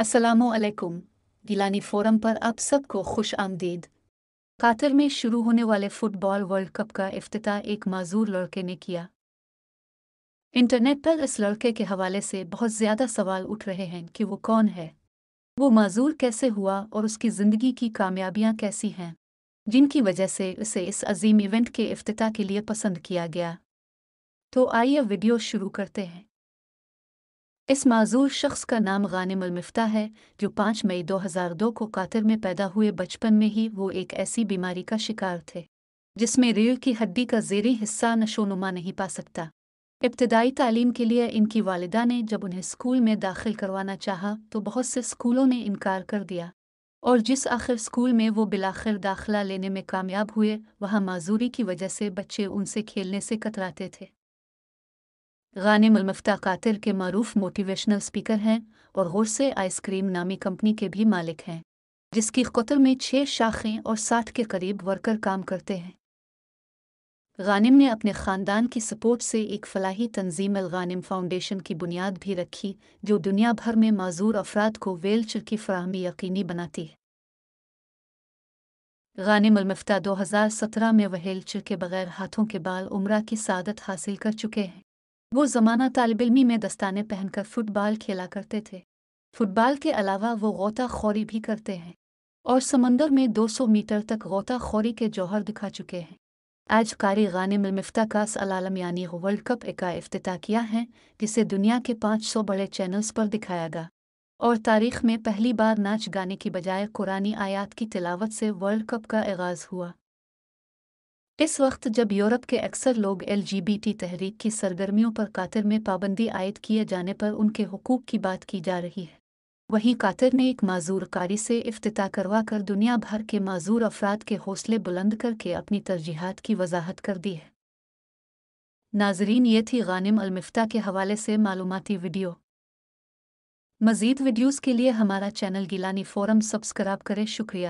Aslam Gilani forum पर आप सबको खुश आमदीद कातर में शुरू होने वाले फुटबॉल वर्ल्ड कप का अफ्ताह एक माजूर लड़के ने किया इंटरनेट पर इस लड़के के हवाले से बहुत ज़्यादा सवाल उठ रहे हैं कि वो कौन है वो माजूर कैसे हुआ और उसकी ज़िंदगी की कामयाबियाँ कैसी हैं जिनकी वजह से उसे इस अजीम इवेंट के अफ्ताह के लिए पसंद किया गया तो आइए वीडियो शुरू करते हैं इस माजूर शख्स का नाम गानिम अलमफ्ता है जो पाँच मई दो हज़ार दो को कातर में पैदा हुए बचपन में ही वो एक ऐसी बीमारी का शिकार थे जिसमें रेल की हड्डी का जेरी हिस्सा नशोनुमा नहीं पा सकता इब्तदाई तालीम के लिए इनकी वालदा ने जब उन्हें स्कूल में दाखिल करवाना चाहा तो बहुत से स्कूलों ने इनकार कर दिया और जिस आखिर स्कूल में वो बिलाखिर दाखिला लेने में कामयाब हुए वहाँ माजूरी की वजह से बच्चे उनसे खेलने से कतराते थे गानिम अलमफ्ता कातिल के मरूफ मोटिवेशनल स्पीकर हैं और होर्से आइसक्रीम नामी कंपनी के भी मालिक हैं जिसकी कतर में छः शाखें और साठ के करीब वर्कर काम करते हैं गानिम ने अपने ख़ानदान की सपोर्ट से एक फलाही तंजीम अलगानिम फाउंडेशन की बुनियाद भी रखी जो दुनिया भर में माजूर अफराद को वेलचर की फ्राहमी यकीनी बनाती है गानिम अलमफ्ता 2017 में वह हेलचर के बगैर हाथों के बाल उम्र की सादत हासिल कर चुके हैं वो ज़माना तालब में दस्ताने पहनकर फ़ुटबॉल खेला करते थे फ़ुटबॉल के अलावा वो गौता खोरी भी करते हैं और समंदर में 200 मीटर तक गौता खोरी के जौहर दिखा चुके हैं आज कारी गानिम मिफ्ता कास अलालम यानी वर्ल्ड कप का अफ्ताह किया है जिसे दुनिया के 500 बड़े चैनल्स पर दिखाया गया और तारीख में पहली बार नाच गाने की बजाय कुरानी आयात की तिलावत से वर्ल्ड कप का आगाज़ हुआ इस वक्त जब यूरोप के अक्सर लोग एलजीबीटी तहरीक की सरगर्मियों पर कातर में पाबंदी आयद किए जाने पर उनके हकूक की बात की जा रही है वहीं कातर ने एक माजूर कारी से अफ्ताह करवा कर दुनिया भर के माजूर अफराद के हौसले बुलंद करके अपनी तरजीहत की वजाहत कर दी है नाजरीन ये थी गानिम अलमिफ्ता के हवाले से मालूमती वीडियो मज़ीद वीडियोज़ के लिए हमारा चैनल गिलानी फोरम सब्सक्राइब करें शुक्रिया